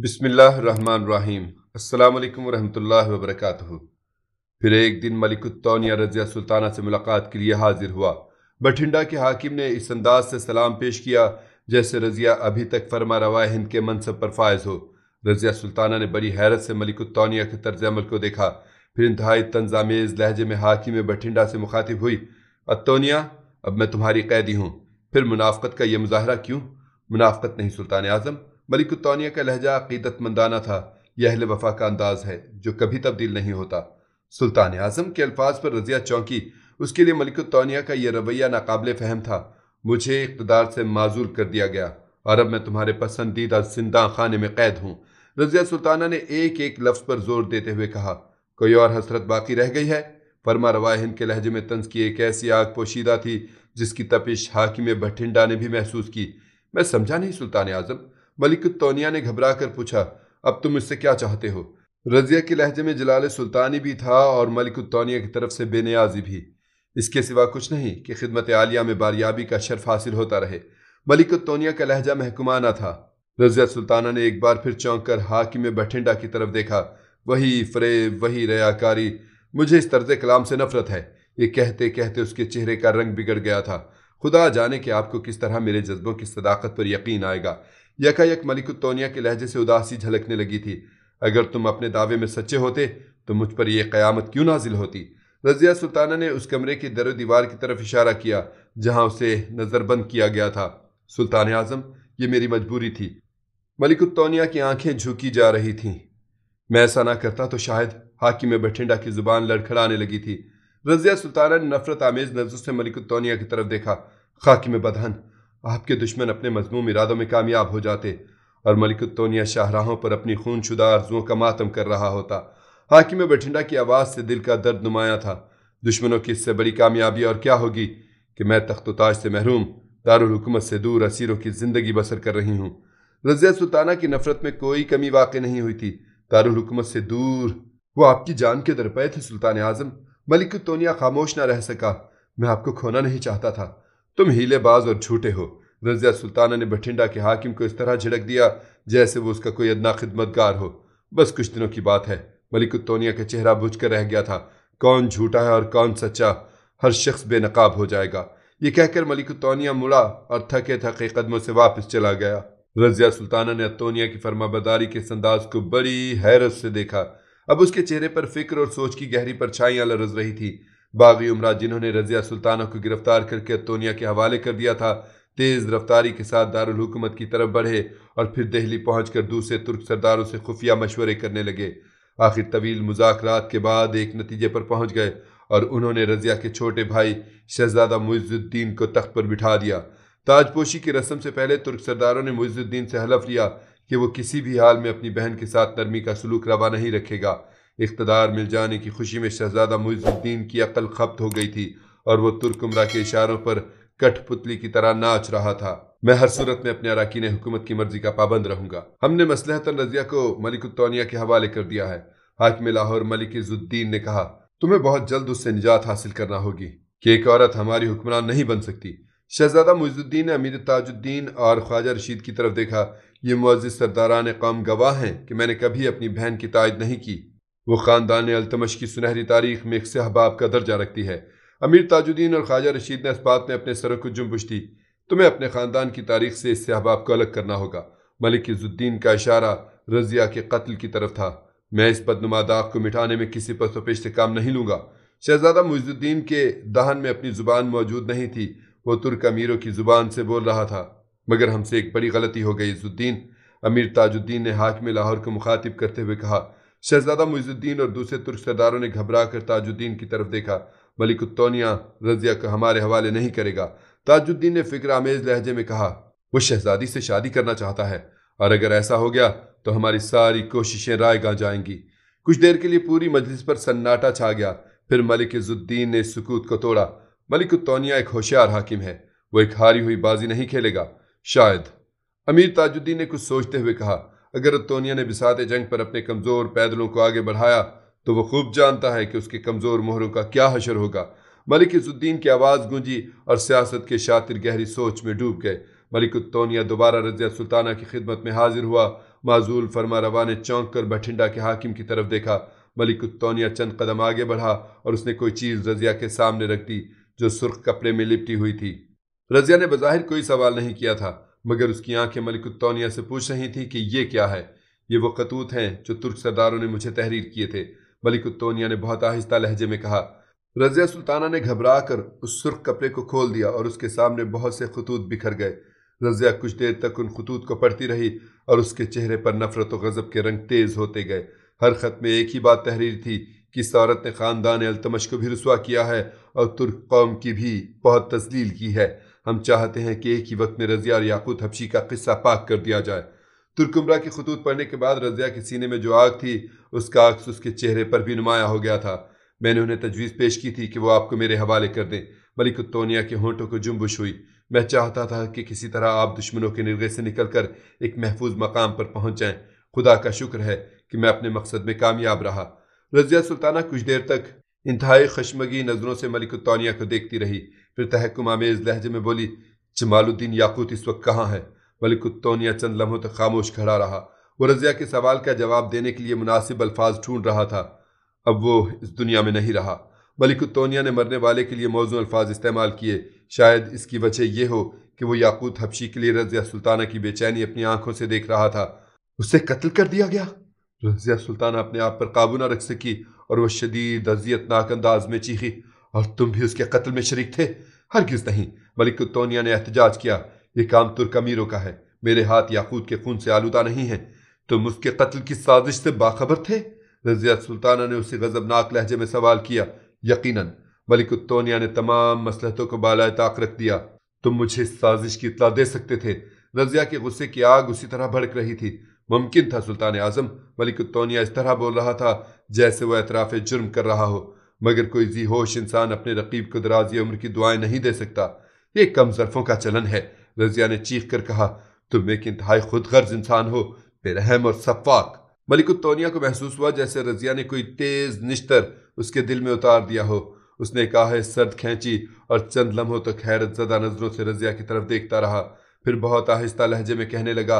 बिसमीम् अल्लाम वरहमल वबरक फिर एक दिन मलिकुत्तौनिया रजिया सुल्ताना से मुलाकात के लिए हाजिर हुआ बठिंडा के हाकिम ने इस अंदाज से सलाम पेश किया जैसे रजिया अभी तक फरमा रवा हिंद के मनसब पर फायज हो रजिया सुल्ताना ने बड़ी हैरत से मलिकुत्तौनिया के तर्ज अमल को देखा फिर इंतहाई तंजामेज़ लहजे में हाकिम बठिंडा से मुखातिब हुई अतौनिया अब मैं तुम्हारी कैदी हूँ फिर मुनाफ्त का यह मुजाहरा क्यों मुनाफ्त नहीं सुल्तान आज़म मलिक तानिया का लहजा मंदाना था यह अहल वफा का अंदाज है जो कभी तब्दील नहीं होता सुल्तान आजम के अल्फाज पर रजिया चौंकी उसके लिए मलिक तानिया का यह रवैया नाकबले फहम था मुझे इकतदार से माजूर कर दिया गया और अब मैं तुम्हारे पसंदीदा जिंदा खाने में कैद हूँ रजिया सुल्ताना ने एक एक लफ्ज़ पर जोर देते हुए कहा कोई और हसरत बाकी रह गई है फरमा हिंद के लहजे में तंज की एक ऐसी आग पोशीदा थी जिसकी तपिश हाकिम भटिंडा ने भी महसूस की मैं समझा नहीं सुल्तान आजम मलिक तोनिया ने घबरा कर पूछा अब तुम इससे क्या चाहते हो रजिया के लहजे में जलाल सुल्तानी भी था और मलिक तोनिया की तरफ से बेनियाजी भी इसके सिवा कुछ नहीं कि खिदमत आलिया में बारियाबी का शर्फ हासिल होता रहे मलिक तोनिया का लहजा महकुमाना था रजिया सुल्ताना ने एक बार फिर चौंक कर हाकिम बठिंडा की तरफ देखा वही फरेब वही रयाकारी मुझे इस तर्ज कलाम से नफरत है ये कहते कहते उसके चेहरे का रंग बिगड़ गया था खुदा जाने कि आपको किस तरह मेरे जज्बों की सदाकत पर यकीन आएगा यकायक मलिकुत्तोनिया के लहजे से उदासी झलकने लगी थी अगर तुम अपने दावे में सच्चे होते तो मुझ पर यह क़यामत क्यों नाजिल होती रजिया सुल्ताना ने उस कमरे की दर दीवार की तरफ इशारा किया जहां उसे नज़रबंद किया गया था सुल्तान आज़म ये मेरी मजबूरी थी मलिकुत्तौनिया की आंखें झुकी जा रही थीं मैं ऐसा ना करता तो शायद हाकिम बठिंडा की ज़ुबान लड़खड़ाने लगी थी रजिया सुल्ताना ने नफरत आमेज़ नजर से मलिकुत्तौनिया की तरफ देखा खाकि में बदहन आपके दुश्मन अपने मजमूम इरादों में कामयाब हो जाते और मलिकुतोनिया शाहराहों पर अपनी खूनशुदा आरजुओं का मातम कर रहा होता हाकिम बठिंडा की आवाज़ से दिल का दर्द नुमाया था दुश्मनों की इससे बड़ी कामयाबी और क्या होगी कि मैं तख्तोताज से महरूम दारकूमत से दूर असीरों की ज़िंदगी बसर कर रही हूँ रज़िया सुल्ताना की नफ़रत में कोई कमी वाक़ नहीं हुई थी दारकूमत से दूर वो आपकी जान के दरपय थे सुल्तान आज़म मलिक तोनिया खामोश ना रह सका मैं आपको खोना नहीं चाहता था तुम हीलेबाज और झूठे हो रजिया सुल्ताना ने बठिंडा के हाकिम को इस तरह झिड़क दिया जैसे वो उसका कोई अदना खिदमतगार हो बस कुछ दिनों की बात है मलिकुत्तोनिया का चेहरा बुझ कर रह गया था कौन झूठा है और कौन सच्चा हर शख्स बेनकाब हो जाएगा ये कहकर मलिकुत्तोनिया मुड़ा और थके थके कदमों से वापस चला गया रजिया सुल्ताना ने अतोनिया की फर्माबदारी के संदाज अंदाज को बड़ी हैरत से देखा अब उसके चेहरे पर फिक्र और सोच की गहरी परछाइयां लरज रही थी बागी उमरा जिन्होंने रजिया सुल्ताना को गिरफ्तार करके अतोनिया के हवाले कर दिया था तेज रफ्तारी के साथ दारकूमत की तरफ बढ़े और फिर दहली पहुंचकर दूसरे तुर्क सरदारों से खुफिया मशवरे करने लगे आखिर तवील मुजाकर के बाद एक नतीजे पर पहुंच गए और उन्होंने रजिया के छोटे भाई शहजादा मुजुद्दीन को तख्त पर बिठा दिया ताजपोशी की रस्म से पहले तुर्क सरदारों ने मुजुद्दीन से हलफ लिया कि वो किसी भी हाल में अपनी बहन के साथ नरमी का सलूक रवा नहीं रखेगा इकतदार मिल जाने की खुशी में शहजादा मुजुद्दीन की अकल खपत हो गई थी और वह तुर्क उमरा के इशारों पर कठपुतली की तरह नाच रहा था मैं हर सूरत में अपने अराकीन हुकूमत की मर्जी का पाबंद रहूंगा हमने मसलहत रजिया को मलिकुत्तौनिया के हवाले कर दिया है हाकिम लाहौर मलिक जुद्दीन ने कहा तुम्हें बहुत जल्द उससे निजात हासिल करना होगी कि एक औरत हमारी हुक्मरान नहीं बन सकती शहजादा मुजुद्दीन ने अमीर ताजुद्दीन और ख्वाजा रशीद की तरफ देखा ये सरदारा ने कौम गवाह हैं कि मैंने कभी अपनी बहन की तायद नहीं की वो ख़ानदान अल्तमश की सुनहरी तारीख में एक सहबाब का दर्जा रखती है अमीर ताजुद्दीन और ख्वाजा रशीद ने इस बात में अपने सरों को जुम्बश दी तुम्हें अपने ख़ानदान की तारीख से इस सहबाब को अलग करना होगा मलिक इज़ुद्दीन का इशारा रजिया के कत्ल की तरफ था मैं इस बदनुमा दाग को मिटाने में किसी सोपेश से काम नहीं लूँगा शहजादा मुजुद्दीन के दहन में अपनी ज़ुबान मौजूद नहीं थी वो तुर्क अमीरों की ज़ुबान से बोल रहा था मगर हमसे एक बड़ी गलती हो गई इज़ुद्दीन अमीर ताजुद्दीन ने हाकिम लाहौर को मुखातिब करते हुए कहा शहजादा मुजुद्दीन और दूसरे तुर्क सरदारों ने घबरा कर ताजुद्दीन की तरफ देखा मलिक उत्तौनिया रजिया का हमारे हवाले नहीं करेगा ताजुद्दीन ने फिक्र आमेज लहजे में कहा वो शहजादी से शादी करना चाहता है और अगर ऐसा हो गया तो हमारी सारी कोशिशें राय गां जाएंगी कुछ देर के लिए पूरी मजलिस पर सन्नाटा छा गया फिर मलिक जुद्दीन ने सुकूत को तोड़ा मलिक उत्तौनिया एक होशियार हाकिम है वो एक हारी हुई बाजी नहीं खेलेगा शायद अमीर ताजुद्दीन ने कुछ सोचते हुए कहा अगर उत्तौनिया ने बिसात जंग पर अपने कमज़ोर पैदलों को आगे बढ़ाया तो वह खूब जानता है कि उसके कमज़ोर मोहरों का क्या हशर होगा मलिक इज़ुद्दीन की आवाज़ गूंजी और सियासत के शातिर गहरी सोच में डूब गए मलिक उत्तोनिया दोबारा रजिया सुल्ताना की खिदमत में हाजिर हुआ माजूल फरमा रवा ने चौंक कर बठिंडा के हाकिम की तरफ देखा मलिक चंद कदम आगे बढ़ा और उसने कोई चीज़ रजिया के सामने रख दी जो सुर्ख कपड़े में लिपटी हुई थी रजिया ने बज़ाहिर कोई सवाल नहीं किया था मगर उसकी आंखें मलिक से पूछ रही थी कि ये क्या है ये वो खतूत हैं जो तुर्क सरदारों ने मुझे तहरीर किए थे मलिक कुत्तोनिया ने बहुत आहिस्ता लहजे में कहा रजिया सुल्ताना ने घबरा कर उस सुर्ख कपड़े को खोल दिया और उसके सामने बहुत से खतूत बिखर गए रजिया कुछ देर तक उन खतूत को पढ़ती रही और उसके चेहरे पर नफरत और गज़ब के रंग तेज़ होते गए हर ख़त में एक ही बात तहरीर थी कि इस औरत ने ख़ानदान अलतमश को भी रसुआ किया है और तुर्क कौम की भी बहुत तजलील की है हम चाहते हैं कि एक ही वक्त में रजिया और याकूत हफ्शी का किस्सा पाक कर दिया जाए तुर्कुमरा के खतूत पढ़ने के बाद रज़िया के सीने में जो आग थी उसका अक्स उसके चेहरे पर भी नुमाया हो गया था मैंने उन्हें तजवीज़ पेश की थी कि वो आपको मेरे हवाले कर दें मलिक के होंठों को जुम्बुश हुई मैं चाहता था कि किसी तरह आप दुश्मनों के निर्गे से निकल कर एक महफूज मकाम पर पहुँच जाएँ खुदा का शुक्र है कि मैं अपने मकसद में कामयाब रहा रजिया सुल्ताना कुछ देर तक इंतहाई खशमगी नज़रों से मलिक को देखती रही फिर तहकुम आमेज़ लहजे में बोली जमालुद्दीन याकूत इस वक्त कहाँ है कुत्तों कुत्तौनिया चंद लम्हों तक खामोश खड़ा रहा वो रजिया के सवाल का जवाब देने के लिए मुनासिब अल्फाज ढूंढ रहा था अब वो इस दुनिया में नहीं रहा बल्कि कुत्तौनिया ने मरने वाले के लिए मौजू अल्फाज इस्तेमाल किए शायद इसकी वजह यह हो कि वो याकूत हबशी के लिए रजिया सुल्ताना की बेचैनी अपनी आंखों से देख रहा था उसे कत्ल कर दिया गया रजिया सुल्ताना अपने आप पर काबू न रख सकी और वह शदीद अजियतनाक अंदाज में चीखी और तुम भी उसके कत्ल में शरीक थे हर किस नहीं मलिक तोनिया ने एहतजाज किया ये काम तुर्क अमीरों का है मेरे हाथ याकूत के खून से आलूदा नहीं है तुम उसके कत्ल की साजिश से बाखबर थे रजिया सुल्ताना ने उसे गजबनाक लहजे में सवाल किया यकीनन मलिक उत्तोनिया ने तमाम मसलहतों को बालाए ताक रख दिया तुम मुझे इस साजिश की इतला दे सकते थे रजिया के गुस्से की आग उसी तरह भड़क रही थी मुमकिन था सुल्तान आजम मलिक उत्तोनिया इस तरह बोल रहा था जैसे वह एतराफ़ जुर्म कर रहा हो मगर कोई जी होश इंसान अपने रकीब को दराजी उम्र की दुआएं नहीं दे सकता ये कम ज़रफ़ों का चलन है रजिया ने चीख कर कहा तुम एक इंतहाई खुद गर्ज इंसान हो बेरहम और सफाक मलिकुत्तोनिया को महसूस हुआ जैसे रजिया ने कोई तेज निश्तर उसके दिल में उतार दिया हो उसने कहा सर्द खींची और चंद लम्हों तक हैरत जदा नजरों से रजिया की तरफ देखता रहा फिर बहुत आहिस्ता लहजे में कहने लगा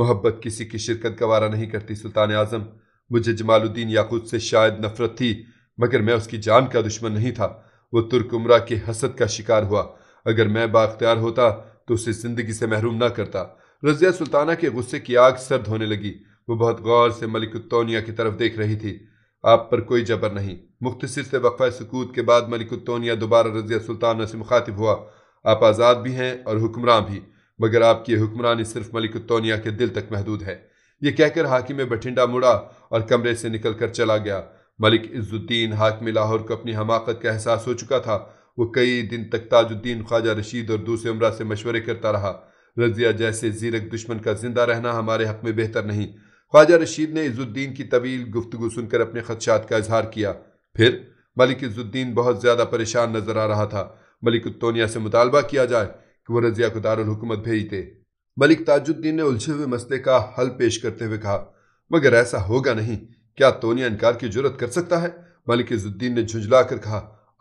मोहब्बत किसी की शिरकत गवारा नहीं करती सुल्तान आजम मुझे जमालुद्दीन याकूत से शायद नफरत थी मगर मैं उसकी जान का दुश्मन नहीं था वो तुर्क उम्रा की हसद का शिकार हुआ अगर मैं बाख्तियार होता तो उसे जिंदगी से महरूम ना करता रजिया सुल्ताना के गुस्से की आग सर्द होने लगी वो बहुत गौर से मलिकुत्तोनिया की तरफ देख रही थी आप पर कोई जबर नहीं मुख्तसर से वक्फ़ सकूत के बाद मलिकुत्तोनिया दोबारा रजिया सुल्ताना से मुखातिब हुआ आप आज़ाद भी हैं और हुक्मरान भी मगर आपकी हुक्मरानी सिर्फ मलिकुत्तोनिया के दिल तक महदूद है ये कहकर हाकिम बठिंडा मुड़ा और कमरे से निकल कर चला गया मलिक इज़्ज़ुद्दीन हाकिम लाहौर को अपनी हमाकत का एहसास हो चुका था वो कई दिन तक ताजुद्दीन ख्वाजा रशीद और दूसरे उम्र से मशवरे करता रहा रजिया जैसे जीरक दुश्मन का जिंदा रहना हमारे हक में बेहतर नहीं ख्वाजा रशीद ने इज़ुद्दीन की तवील गुफ्तु सुनकर अपने खदशात का इजहार किया फिर मलिक इज़ुद्दीन बहुत ज़्यादा परेशान नजर आ रहा था मलिक उत्तोनिया से मुतालबा किया जाए कि वह रजिया को दारकूमत दे मलिक ताजुद्दीन ने उलझे हुए मसले का हल पेश करते हुए कहा मगर ऐसा होगा नहीं क्या तोनिया इनकार की जरूरत कर सकता है मलिक इज़ुद्दीन ने झुंझला कर कहा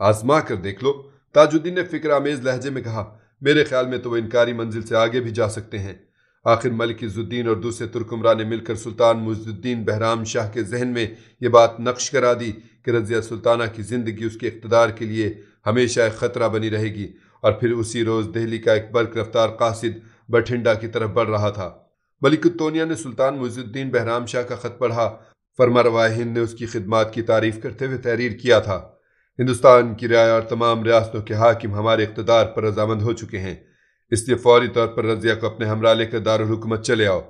आजमा कर देख लो ताजुद्दीन ने फिक्र आमेज लहजे में कहा मेरे ख्याल में तो वो इनकारी मंजिल से आगे भी जा सकते हैं आखिर मलिक इजुद्दीन और दूसरे तुर्कुमरा ने मिलकर सुल्तान मुजुद्दीन बहराम शाह के जहन में ये बात नक्श करा दी कि रजिया सुल्ताना की ज़िंदगी उसके इकतदार के लिए हमेशा एक ख़तरा बनी रहेगी और फिर उसी रोज़ दिल्ली का एक बर्क रफ्तार कासिद बठिंडा की तरफ बढ़ रहा था मलिकुतोनिया ने सुल्तान मुजुद्दीन बहराम शाह का ख़त पढ़ा फरमा रवा हिंद ने उसकी खिदमत की तारीफ़ करते हुए तहरीर किया था हिंदुस्तान की राय और तमाम रियासतों के हाकिम हमारे इकतदार पर रजामंद हो चुके हैं इसलिए फौरी तौर पर रजिया को अपने हमरा लेकर दारकूमत चले आओ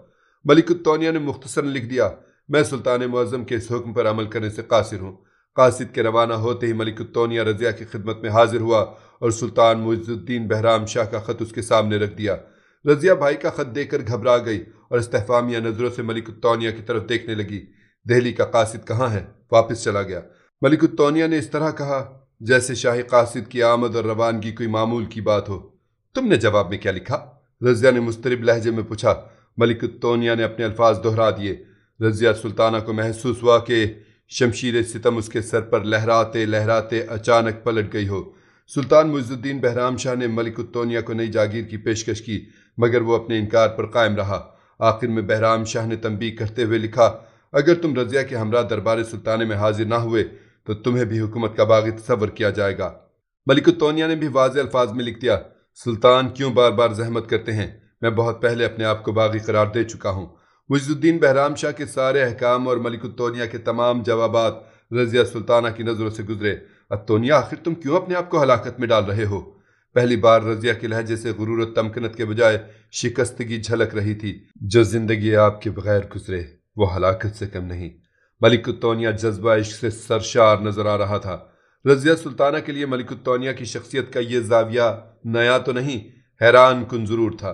मलिकुत्तौनिया ने मुख्तसर लिख दिया मैं सुल्तान मज़म के इस हुक्म पर अमल करने से कासिर हूँ कासिद के रवाना होते ही मलिकुत्तौनिया रजिया की खिदमत में हाजिर हुआ और सुल्तान मुजुद्दीन बहराम शाह का ख़त उसके सामने रख दिया रजिया भाई का ख़त देकर घबरा गई और इस्तेफामिया नज़रों से मलिकुत्तौनिया की तरफ देखने लगी दहली का कासिद कहाँ है वापस चला गया मलिकुत्तौनिया ने इस तरह कहा जैसे शाही कासिद की आमद और रवानगी कोई मामूल की बात हो तुमने जवाब में क्या लिखा रजिया ने मुस्तरब लहजे में पूछा मलिकुतौनिया ने अपने अल्फाज दोहरा दिए रजिया सुल्ताना को महसूस हुआ कि शमशीर सितम उसके सर पर लहराते लहराते अचानक पलट गई हो सुल्तान मुजुद्दीन बहराम शाह ने मलिकुत्तौनिया को नई जागीर की पेशकश की मगर वो अपने इनकार पर कायम रहा आखिर में बहराम शाह ने तंबी करते हुए लिखा अगर तुम रजिया के हमरा दरबार सुल्तान में हाजिर ना हुए तो तुम्हें भी हुकूमत का बागी तस्वर किया जाएगा मलिकुतोनिया ने भी वाज अल्फाज में लिख दिया सुल्तान क्यों बार बार जहमत करते हैं मैं बहुत पहले अपने आप को बागी करार दे चुका हूँ मुजुद्दीन बहराम शाह के सारे अहकाम और मलिकुतोनिया के तमाम जवाब रजिया सुल्ताना की नज़रों से गुजरे अतोनिया आखिर तुम क्यों अपने आप को हलाकत में डाल रहे हो पहली बार रजिया के लहजे से गुरूर तमकनत के बजाय शिकस्त की झलक रही थी जो जिंदगी आपके बगैर गुजरे वो हलाकत से कम नहीं मलिकुत्तौनिया जज्बा इश्क से सरशार नजर आ रहा था रजिया सुल्ताना के लिए मलिकुत्तौनिया की शख्सियत का यह जाविया नया तो नहीं हैरान कन जरूर था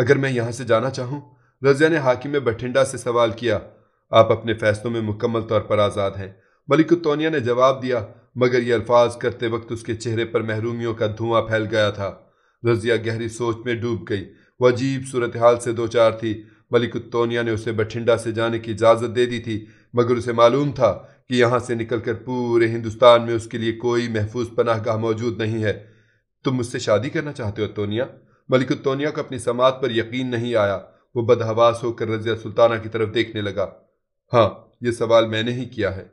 अगर मैं यहां से जाना चाहूँ रजिया ने हाकिम बठिंडा से सवाल किया आप अपने फैसलों में मुकम्मल तौर पर आज़ाद हैं मलिकुत्तौनिया ने जवाब दिया मगर ये अल्फाज करते वक्त उसके चेहरे पर महरूमियों का धुआं फैल गया था रजिया गहरी सोच में डूब गई वह अजीब सूरत हाल से दो चार थी मलिकुत्तौनिया ने उसे बठिंडा से जाने की इजाज़त दे दी थी मगर उसे मालूम था कि यहाँ से निकलकर पूरे हिंदुस्तान में उसके लिए कोई महफूज पनाहगाह मौजूद नहीं है तुम मुझसे शादी करना चाहते हो तोनिया मलिक तोनिया को अपनी समात पर यकीन नहीं आया वो बदहवास होकर रजिया सुल्ताना की तरफ देखने लगा हाँ ये सवाल मैंने ही किया है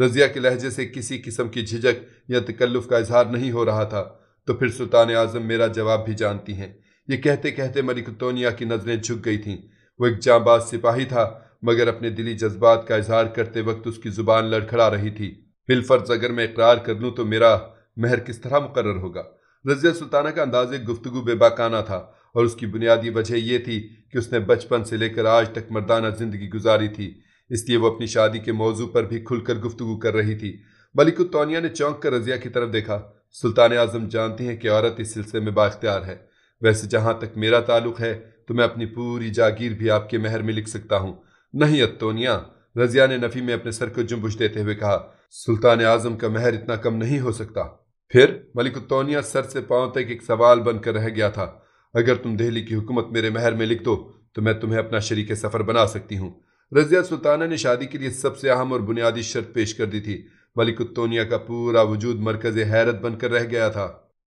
रजिया के लहजे से किसी किस्म की झिझक या तकल्लुफ का इजहार नहीं हो रहा था तो फिर सुल्तान आजम मेरा जवाब भी जानती हैं ये कहते कहते मलिकोनिया की नज़रें झुक गई थीं वो एक जाबाज सिपाही था मगर अपने दिली जज्बात का इजहार करते वक्त उसकी ज़ुबान लड़खड़ा रही थी बिलफर्ज अगर मैं इकरार कर लूँ तो मेरा महर किस तरह मुकर होगा रजिया सुल्ताना का अंदाज एक गुफ्तु बेबाकाना था और उसकी बुनियादी वजह यह थी कि उसने बचपन से लेकर आज तक मर्दाना ज़िंदगी गुजारी थी इसलिए वो अपनी शादी के मौजू पर भी खुलकर गुफ्तु कर रही थी मलिकुतौनिया ने चौंक कर रजिया की तरफ देखा सुल्तान आजम जानती हैं कि औरत इस सिलसिले में बाख्तियार है वैसे जहाँ तक मेरा ताल्लुक है तो मैं अपनी पूरी जागीर भी आपके महर में लिख सकता हूँ नहीं अतोनिया रजिया ने नफी में अपने सर को जुम्बुश देते हुए कहा सुल्तान आजम का महर इतना कम नहीं हो सकता फिर मलिक अतोनिया सर से पांव तक एक सवाल बनकर रह गया था अगर तुम दिल्ली की हुकूमत मेरे महर में लिख दो तो मैं तुम्हें अपना शरीक सफ़र बना सकती हूँ रजिया सुल्ताना ने शादी के लिए सबसे अहम और बुनियादी शर्त पेश कर दी थी मलिक अतोनिया का पूरा वजूद मरकज हैरत बनकर रह गया था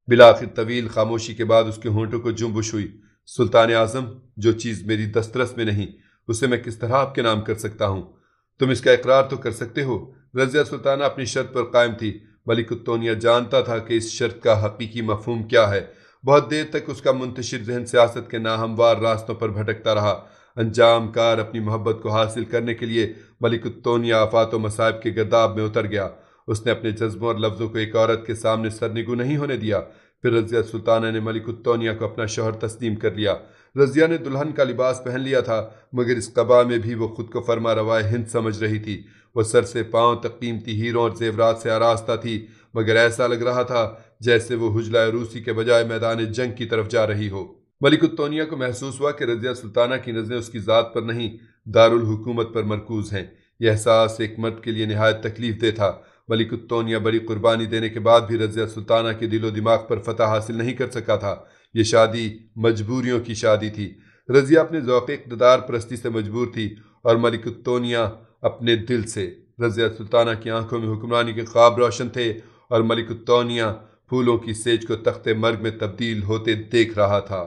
बिलाखिर तवील खामोशी के बाद उसके होंठों को जुम्बुश हुई सुल्तान आजम जो चीज़ मेरी दस्तरस में नहीं उसे मैं किस तरह आपके नाम कर सकता हूँ तुम इसका इकरार तो कर सकते हो रजिया सुल्ताना अपनी शर्त पर कायम थी मलिक उत्तोनिया जानता था कि इस शर्त का हकीकी मफहम क्या है बहुत देर तक उसका मुंतशिर जहन सियासत के नाहमवार रास्तों पर भटकता रहा अंजाम कार अपनी मोहब्बत को हासिल करने के लिए मलिक उत्तोनिया आफात व मसाइब के गर्दाब में उतर गया उसने अपने जज्बों और लफ्ज़ों को एक औरत के सामने सरनिगु नहीं होने दिया फिर रजिया सुल्ताना ने मलिक उत्तौनिया को अपना शोहर तस्लीम कर लिया रजिया ने दुल्हन का लिबास पहन लिया था मगर इस कबा में भी वो खुद को फरमा रवाए हिंद समझ रही थी वह सर से पाँव तक कीमती हीरों और जेवरात से आरास्ता थी मगर ऐसा लग रहा था जैसे वो हजला रूसी के बजाय मैदान जंग की तरफ जा रही हो मलिक उत्तौनिया को महसूस हुआ कि रजिया सुल्ताना की नज़रें उसकी ज़ात पर नहीं दारुल हुकूमत पर मरकूज़ हैं यह एहसास एक मर्द के लिए नहायत तकलीफ दे था वली कुत्तौन या बड़ी कुर्बानी देने के बाद भी रजिया सुल्ताना के दिलो दिमाग पर फतह हासिल नहीं कर सका था यह शादी मजबूरियों की शादी थी रजिया अपने ओक़ प्रस्ती से मजबूर थी और मलिकुत्तोनिया अपने दिल से रजिया सुल्ताना की आंखों में हुक्मरानी के ख्वाब रोशन थे और मलिकुत्तोनिया फूलों की सेज को तख्ते मर्ग में तब्दील होते देख रहा था